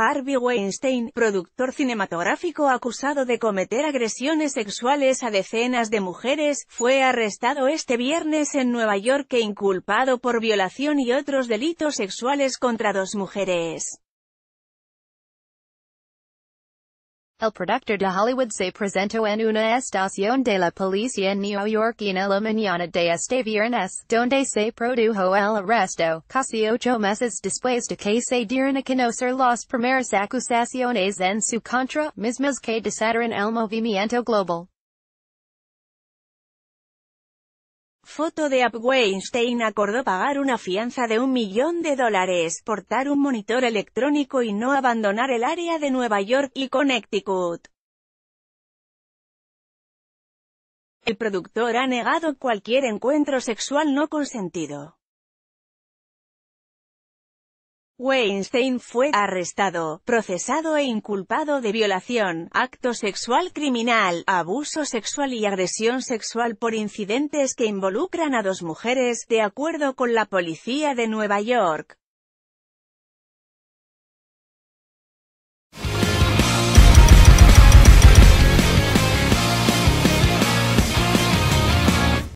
Harvey Weinstein, productor cinematográfico acusado de cometer agresiones sexuales a decenas de mujeres, fue arrestado este viernes en Nueva York e inculpado por violación y otros delitos sexuales contra dos mujeres. El productor de Hollywood se presentó en una estación de la policía neoyorquina la mañana de este viernes, donde se produjo el arresto, casi ocho meses después de que se dieran a conocer las primeras acusaciones en su contra, mismas que desataron el movimiento global. Foto de App Weinstein acordó pagar una fianza de un millón de dólares, portar un monitor electrónico y no abandonar el área de Nueva York y Connecticut. El productor ha negado cualquier encuentro sexual no consentido. Weinstein fue arrestado, procesado e inculpado de violación, acto sexual criminal, abuso sexual y agresión sexual por incidentes que involucran a dos mujeres, de acuerdo con la policía de Nueva York.